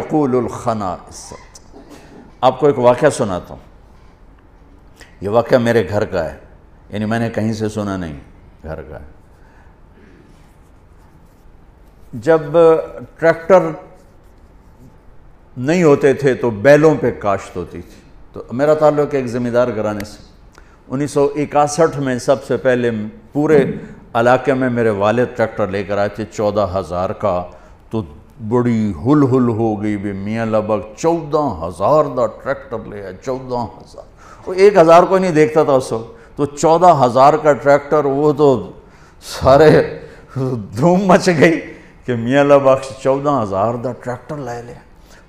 यकूलखना आपको एक वाक़ सुनाता हूँ ये वाक़ मेरे घर का है यानी मैंने कहीं से सुना नहीं घर का है जब ट्रैक्टर नहीं होते थे तो बैलों पे काश्त होती थी तो मेरा ताल्लुक एक ज़मींदार घराने से उन्नीस में सबसे पहले पूरे इलाके में मेरे वाले ट्रैक्टर लेकर आए थे चौदह हज़ार का तो हो गई ਹੁਲ मियाँ लगभग चौदह हजार का ट्रैक्टर ले आया चौदह हजार वो एक हज़ार को नहीं देखता था उस वक्त तो चौदह हज़ार का ट्रैक्टर वो तो सारे धूम मच गई कि मियाँ बख्श चौदह हज़ार का ट्रैक्टर ले लिया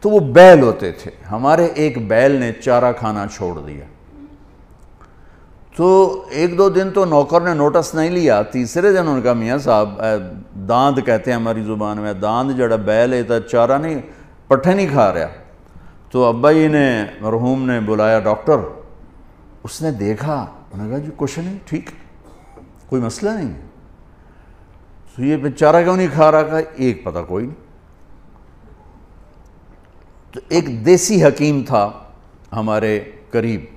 तो वो बैल होते थे हमारे एक बैल ने चारा खाना छोड़ दिया तो एक दो दिन तो नौकर ने नोटिस नहीं लिया तीसरे दिन उनका मियाँ साहब दांद कहते हैं हमारी ज़ुबान में दांद जड़ा बैल है चारा नहीं पट्ठे नहीं खा रहा तो अब्बा जी ने मरहूम ने बुलाया डॉक्टर उसने देखा उन्होंने कहा जी कुछ नहीं ठीक कोई मसला नहीं है तो ये बेचारा क्यों नहीं खा रहा का एक पता कोई नहीं तो एक देसी हकीम था हमारे करीब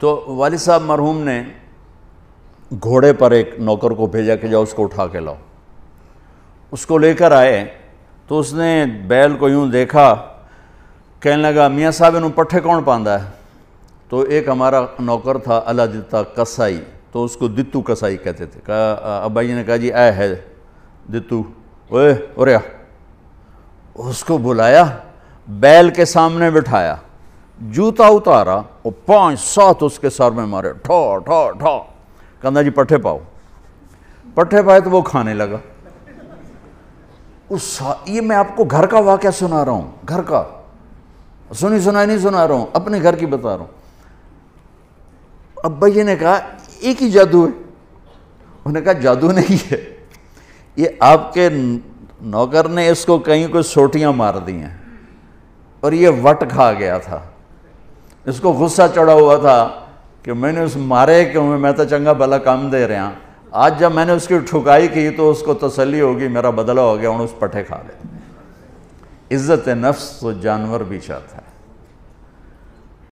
तो वाली साहब मरहूम ने घोड़े पर एक नौकर को भेजा कि जाओ उसको उठा के लाओ उसको लेकर आए तो उसने बैल को यूँ देखा कहने लगा मियाँ साहब इन पट्ठे कौन पाँदा है तो एक हमारा नौकर था अला दिता कसाई तो उसको दित्तू कसाई कहते थे कहा जी ने कहा जी आए है दित्तू ओए और उसको बुलाया बैल के सामने बिठाया जूता उतारा और पाँच सात उसके सर में मारे ठो ठो ठो कहना जी पट्ठे पाओ पट्ठे पाए तो वो खाने लगा उस ये मैं आपको घर का वाक्य सुना रहा हूँ घर का सुनी सुनाई नहीं सुना रहा हूँ अपने घर की बता रहा हूँ अब भैया ने कहा एक ही जादू है उन्होंने कहा जादू नहीं है ये आपके नौकर ने इसको कहीं कोई सोटियाँ मार दी हैं और ये वट खा गया था इसको गुस्सा चढ़ा हुआ था कि मैंने उस मारे क्यों मैं तो चंगा भला काम दे रहा आज जब मैंने उसकी ठुकाई की तो उसको तसली होगी मेरा बदला हो गया और उस पटे खा ले इज़्ज़त नफ्स तो जानवर भी चाहता है